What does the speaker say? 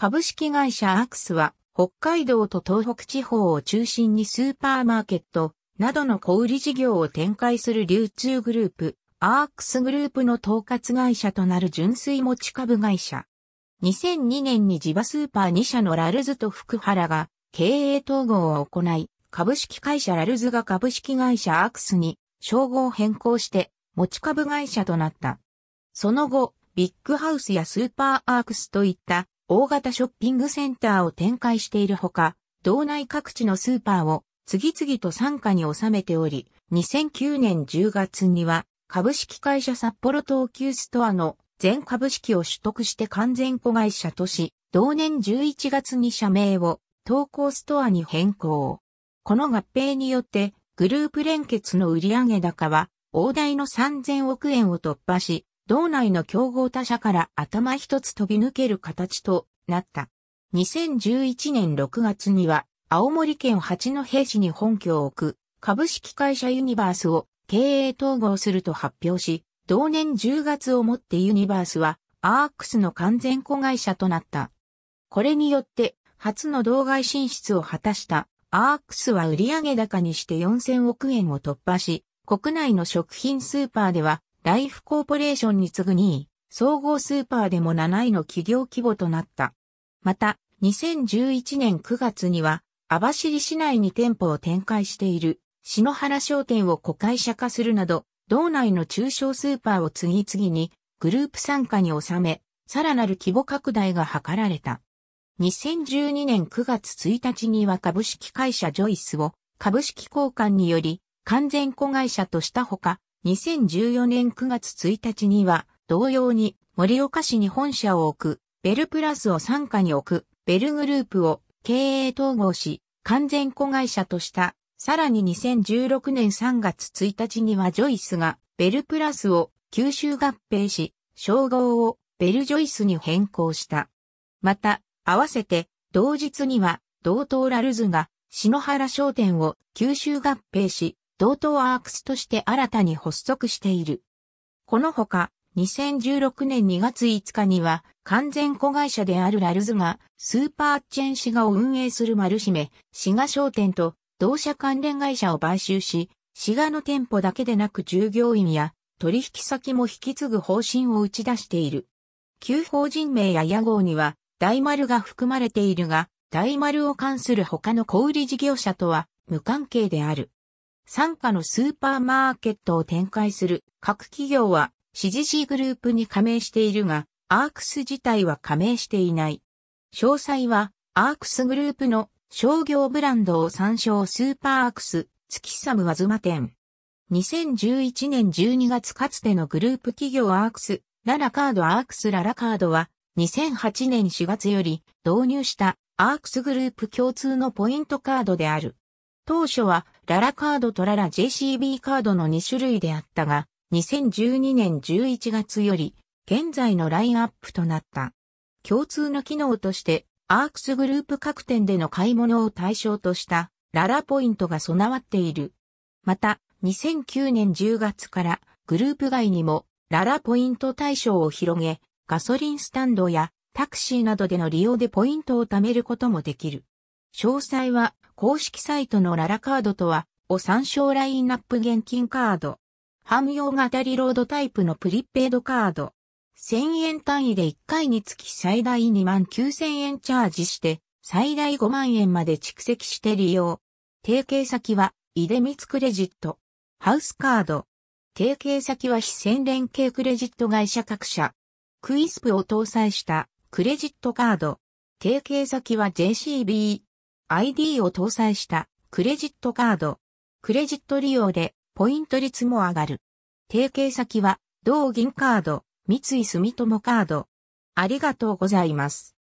株式会社アクスは、北海道と東北地方を中心にスーパーマーケットなどの小売事業を展開する流通グループ、アークスグループの統括会社となる純粋持ち株会社。2002年に地場スーパー2社のラルズと福原が経営統合を行い、株式会社ラルズが株式会社アークスに称号を変更して持ち株会社となった。その後、ビッグハウスやスーパーアークスといった大型ショッピングセンターを展開しているほか、道内各地のスーパーを次々と傘下に収めており、2009年10月には株式会社札幌東急ストアの全株式を取得して完全子会社とし、同年11月に社名を東高ストアに変更。この合併によってグループ連結の売上高は大台の3000億円を突破し、道内の競合他社から頭一つ飛び抜ける形となった。2011年6月には、青森県八戸市に本拠を置く、株式会社ユニバースを経営統合すると発表し、同年10月をもってユニバースは、アークスの完全子会社となった。これによって、初の同外進出を果たした、アークスは売上高にして4000億円を突破し、国内の食品スーパーではライフコーポレーションに次ぐ2位、総合スーパーでも7位の企業規模となった。また、2011年9月には、網走市内に店舗を展開している、篠原商店を子会社化するなど、道内の中小スーパーを次々にグループ参加に収め、さらなる規模拡大が図られた。2012年9月1日には株式会社ジョイスを株式交換により完全子会社としたほか、2014年9月1日には、同様に森岡市に本社を置く、ベルプラスを傘下に置く、ベルグループを経営統合し、完全子会社とした。さらに2016年3月1日にはジョイスが、ベルプラスを九州合併し、称号をベルジョイスに変更した。また、合わせて、同日には、同等ラルズが、篠原商店を九州合併し、同等アークスとして新たに発足している。このほか、2016年2月5日には、完全子会社であるラルズが、スーパーチェンシガを運営する丸姫、シガ商店と、同社関連会社を買収し、シガの店舗だけでなく従業員や、取引先も引き継ぐ方針を打ち出している。旧法人名や屋号には、大丸が含まれているが、大丸を関する他の小売事業者とは無関係である。傘下のスーパーマーケットを展開する各企業は CGC グループに加盟しているが、アークス自体は加盟していない。詳細は、アークスグループの商業ブランドを参照スーパーアークス、月サムワズマ店。2011年12月かつてのグループ企業アークス、ララカードアークスララカードは、2008年4月より導入したアークスグループ共通のポイントカードである。当初はララカードとララ JCB カードの2種類であったが、2012年11月より、現在のラインアップとなった。共通の機能として、アークスグループ各店での買い物を対象とした、ララポイントが備わっている。また、2009年10月から、グループ外にも、ララポイント対象を広げ、ガソリンスタンドやタクシーなどでの利用でポイントを貯めることもできる。詳細は公式サイトのララカードとは、を参照ラインナップ現金カード。汎用型リロードタイプのプリペイドカード。1000円単位で1回につき最大2万9000円チャージして、最大5万円まで蓄積して利用。提携先は、イデミツクレジット。ハウスカード。提携先は非線連携クレジット会社各社。クイスプを搭載したクレジットカード。提携先は JCB、ID を搭載したクレジットカード。クレジット利用でポイント率も上がる。提携先は同銀カード、三井住友カード。ありがとうございます。